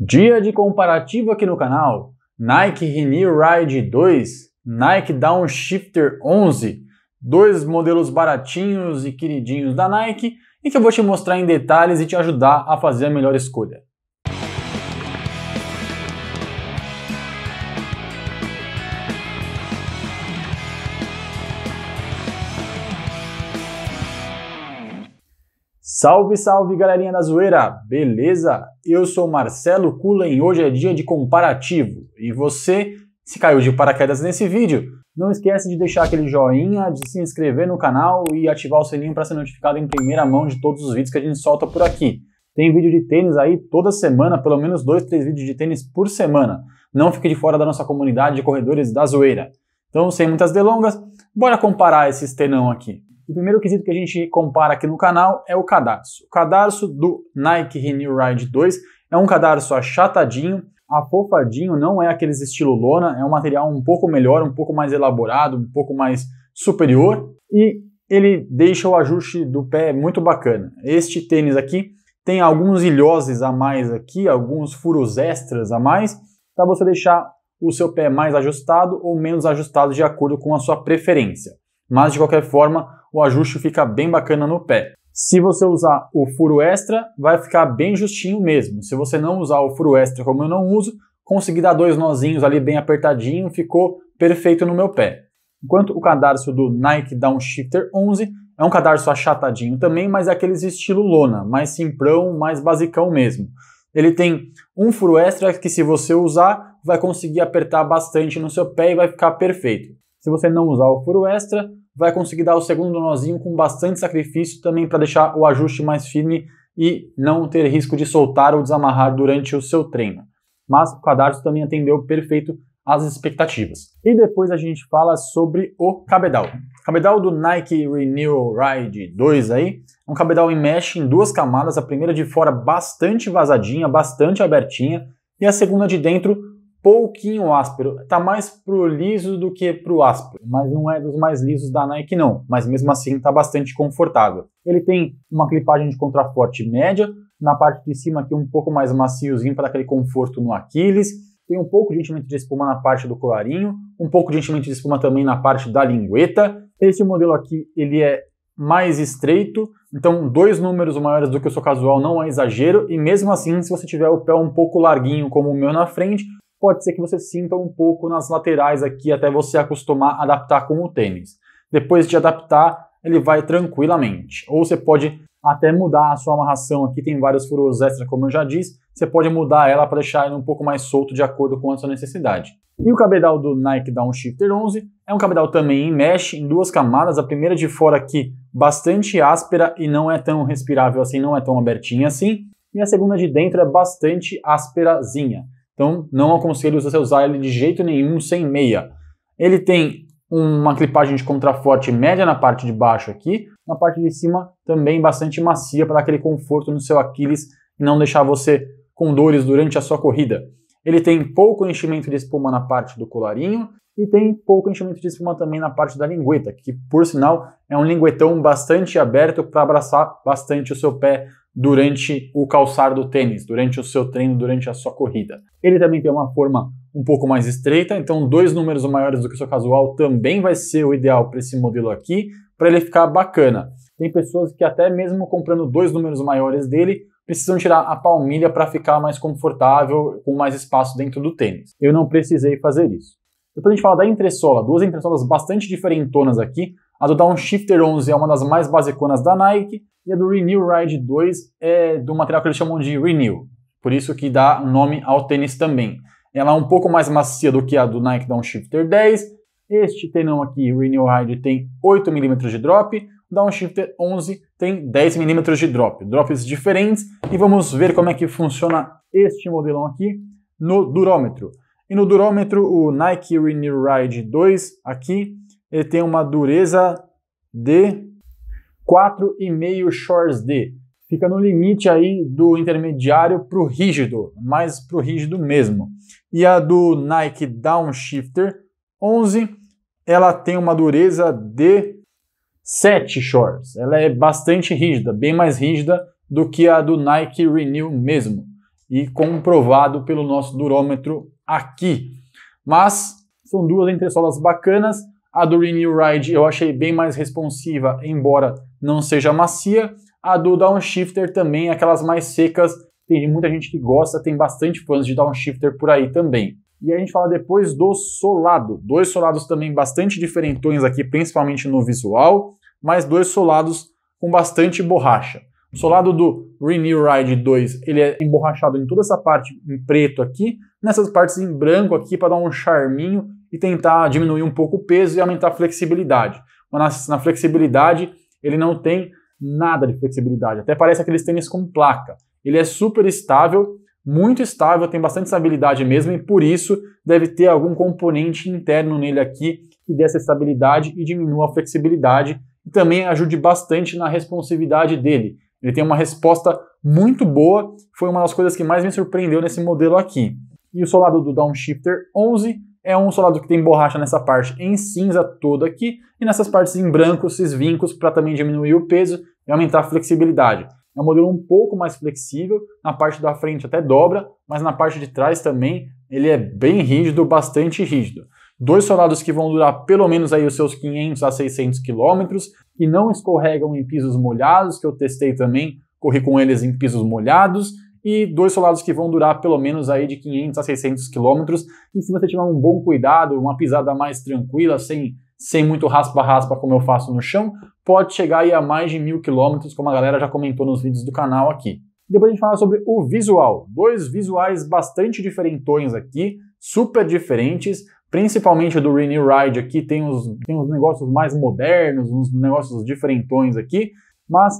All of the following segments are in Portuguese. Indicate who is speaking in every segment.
Speaker 1: Dia de comparativo aqui no canal, Nike Renew Ride 2, Nike Downshifter 11, dois modelos baratinhos e queridinhos da Nike e que eu vou te mostrar em detalhes e te ajudar a fazer a melhor escolha. Salve, salve galerinha da zoeira, beleza? Eu sou Marcelo Kulen e hoje é dia de comparativo. E você, se caiu de paraquedas nesse vídeo, não esquece de deixar aquele joinha, de se inscrever no canal e ativar o sininho para ser notificado em primeira mão de todos os vídeos que a gente solta por aqui. Tem vídeo de tênis aí toda semana, pelo menos dois, três vídeos de tênis por semana. Não fique de fora da nossa comunidade de corredores da zoeira. Então, sem muitas delongas, bora comparar esses tenão aqui. O primeiro quesito que a gente compara aqui no canal é o cadarço. O cadarço do Nike Renew Ride 2 é um cadarço achatadinho, afofadinho, não é aqueles estilo lona, é um material um pouco melhor, um pouco mais elaborado, um pouco mais superior e ele deixa o ajuste do pé muito bacana. Este tênis aqui tem alguns ilhoses a mais aqui, alguns furos extras a mais, para você deixar o seu pé mais ajustado ou menos ajustado de acordo com a sua preferência. Mas de qualquer forma, o ajuste fica bem bacana no pé. Se você usar o furo extra, vai ficar bem justinho mesmo. Se você não usar o furo extra, como eu não uso, consegui dar dois nozinhos ali bem apertadinho, ficou perfeito no meu pé. Enquanto o cadarço do Nike Downshifter 11 é um cadarço achatadinho também, mas é aqueles estilo lona, mais simprão, mais basicão mesmo. Ele tem um furo extra que se você usar, vai conseguir apertar bastante no seu pé e vai ficar perfeito. Se você não usar o furo extra, vai conseguir dar o segundo nozinho com bastante sacrifício também para deixar o ajuste mais firme e não ter risco de soltar ou desamarrar durante o seu treino. Mas o cadarço também atendeu perfeito às expectativas. E depois a gente fala sobre o cabedal. O cabedal do Nike Renew Ride 2 aí, é um cabedal em mesh em duas camadas, a primeira de fora bastante vazadinha, bastante abertinha, e a segunda de dentro pouquinho áspero, tá mais pro liso do que pro áspero, mas não é dos mais lisos da Nike não, mas mesmo assim tá bastante confortável. Ele tem uma clipagem de contraforte média, na parte de cima aqui um pouco mais maciozinho para aquele conforto no Aquiles, tem um pouco de enchimento de espuma na parte do colarinho, um pouco de enchimento de espuma também na parte da lingueta. Esse modelo aqui, ele é mais estreito, então dois números maiores do que o seu casual não é exagero, e mesmo assim, se você tiver o pé um pouco larguinho como o meu na frente, pode ser que você sinta um pouco nas laterais aqui até você acostumar a adaptar com o tênis. Depois de adaptar, ele vai tranquilamente. Ou você pode até mudar a sua amarração aqui, tem vários furos extra, como eu já disse. Você pode mudar ela para deixar ele um pouco mais solto de acordo com a sua necessidade. E o cabedal do Nike Downshifter 11 é um cabedal também em mesh, em duas camadas. A primeira de fora aqui bastante áspera e não é tão respirável assim, não é tão abertinha assim. E a segunda de dentro é bastante ásperazinha. Então, não aconselho você a usar ele de jeito nenhum sem meia. Ele tem uma clipagem de contraforte média na parte de baixo aqui, na parte de cima também bastante macia para dar aquele conforto no seu Aquiles e não deixar você com dores durante a sua corrida. Ele tem pouco enchimento de espuma na parte do colarinho e tem pouco enchimento de espuma também na parte da lingueta, que por sinal é um linguetão bastante aberto para abraçar bastante o seu pé durante o calçar do tênis, durante o seu treino, durante a sua corrida. Ele também tem uma forma um pouco mais estreita, então dois números maiores do que o seu casual também vai ser o ideal para esse modelo aqui, para ele ficar bacana. Tem pessoas que até mesmo comprando dois números maiores dele, precisam tirar a palmilha para ficar mais confortável, com mais espaço dentro do tênis. Eu não precisei fazer isso. Depois a gente fala da entressola, duas entressolas bastante diferentonas aqui, a do Downshifter 11 é uma das mais basiconas da Nike, e a do Renew Ride 2 é do material que eles chamam de Renew, por isso que dá nome ao tênis também. Ela é um pouco mais macia do que a do Nike Downshifter 10. Este tenão aqui, Renew Ride, tem 8 mm de drop, o Downshifter 11 tem 10 mm de drop, drops diferentes, e vamos ver como é que funciona este modelão aqui no durômetro. E no durômetro, o Nike Renew Ride 2 aqui ele tem uma dureza de 4,5 shores D. Fica no limite aí do intermediário para o rígido, mais para o rígido mesmo. E a do Nike Downshifter 11, ela tem uma dureza de 7 shores. Ela é bastante rígida, bem mais rígida do que a do Nike Renew mesmo. E comprovado pelo nosso durômetro aqui. Mas são duas entressolas bacanas a do Renew Ride eu achei bem mais responsiva, embora não seja macia. A do Downshifter também, aquelas mais secas. Tem muita gente que gosta, tem bastante fãs de Downshifter por aí também. E a gente fala depois do solado. Dois solados também bastante diferentões aqui, principalmente no visual, mas dois solados com bastante borracha. O solado do Renew Ride 2, ele é emborrachado em toda essa parte em preto aqui, nessas partes em branco aqui para dar um charminho e tentar diminuir um pouco o peso e aumentar a flexibilidade. Mas na, na flexibilidade, ele não tem nada de flexibilidade. Até parece aqueles tênis com placa. Ele é super estável, muito estável, tem bastante estabilidade mesmo e por isso deve ter algum componente interno nele aqui que dê essa estabilidade e diminua a flexibilidade e também ajude bastante na responsividade dele. Ele tem uma resposta muito boa, foi uma das coisas que mais me surpreendeu nesse modelo aqui. E o solado do Downshifter 11 é um solado que tem borracha nessa parte em cinza toda aqui e nessas partes em branco, esses vincos, para também diminuir o peso e aumentar a flexibilidade. É um modelo um pouco mais flexível, na parte da frente até dobra, mas na parte de trás também ele é bem rígido, bastante rígido. Dois solados que vão durar pelo menos aí os seus 500 a 600 quilômetros, que não escorregam em pisos molhados, que eu testei também, corri com eles em pisos molhados, e dois solados que vão durar pelo menos aí de 500 a 600 quilômetros. E se você tiver um bom cuidado, uma pisada mais tranquila, sem, sem muito raspa-raspa como eu faço no chão, pode chegar aí a mais de mil quilômetros, como a galera já comentou nos vídeos do canal aqui. Depois a gente fala sobre o visual. Dois visuais bastante diferentões aqui, super diferentes, principalmente do Renew Ride aqui, tem uns, tem os negócios mais modernos, uns negócios diferentões aqui, mas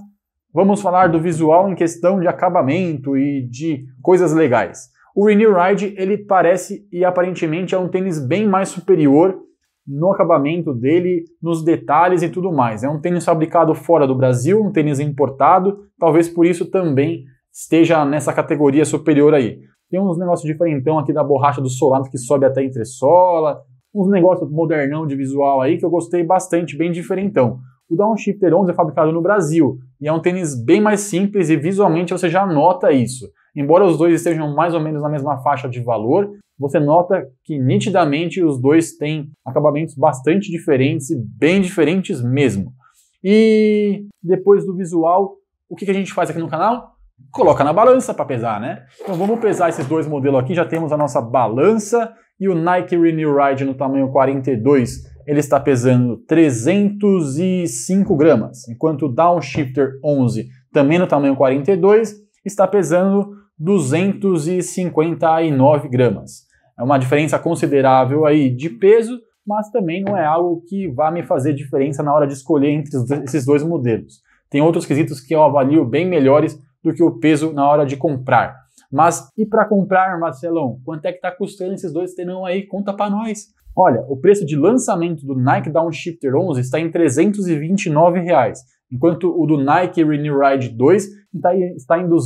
Speaker 1: Vamos falar do visual em questão de acabamento e de coisas legais. O Renew Ride ele parece e aparentemente é um tênis bem mais superior no acabamento dele, nos detalhes e tudo mais. É um tênis fabricado fora do Brasil, um tênis importado, talvez por isso também esteja nessa categoria superior aí. Tem uns negócios diferentão aqui da borracha do solado que sobe até a entressola, uns negócios modernão de visual aí que eu gostei bastante, bem diferentão. O Downshifter 11 é fabricado no Brasil e é um tênis bem mais simples e visualmente você já nota isso. Embora os dois estejam mais ou menos na mesma faixa de valor, você nota que nitidamente os dois têm acabamentos bastante diferentes e bem diferentes mesmo. E depois do visual, o que a gente faz aqui no canal? Coloca na balança para pesar, né? Então vamos pesar esses dois modelos aqui. Já temos a nossa balança e o Nike Renew Ride no tamanho 42 ele está pesando 305 gramas, enquanto o Downshifter 11, também no tamanho 42, está pesando 259 gramas. É uma diferença considerável aí de peso, mas também não é algo que vá me fazer diferença na hora de escolher entre esses dois modelos. Tem outros quesitos que eu avalio bem melhores do que o peso na hora de comprar. Mas e para comprar, Marcelão? Quanto é que está custando esses dois terão aí? Conta para nós. Olha, o preço de lançamento do Nike Downshifter 11 está em R$ 329, reais, enquanto o do Nike Renew Ride 2 está em R$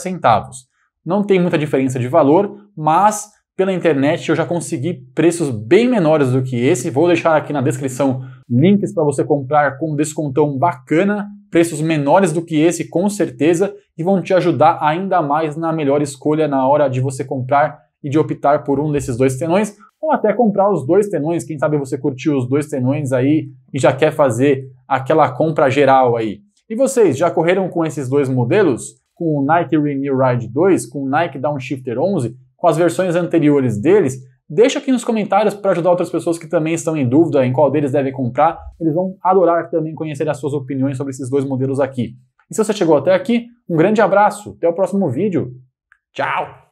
Speaker 1: centavos. Não tem muita diferença de valor, mas pela internet eu já consegui preços bem menores do que esse. Vou deixar aqui na descrição links para você comprar com descontão bacana, preços menores do que esse com certeza, e vão te ajudar ainda mais na melhor escolha na hora de você comprar e de optar por um desses dois tenões, ou até comprar os dois tenões, quem sabe você curtiu os dois tenões aí e já quer fazer aquela compra geral aí. E vocês, já correram com esses dois modelos? Com o Nike Renew Ride 2, com o Nike Downshifter 11, com as versões anteriores deles? Deixa aqui nos comentários para ajudar outras pessoas que também estão em dúvida em qual deles devem comprar. Eles vão adorar também conhecer as suas opiniões sobre esses dois modelos aqui. E se você chegou até aqui, um grande abraço, até o próximo vídeo. Tchau!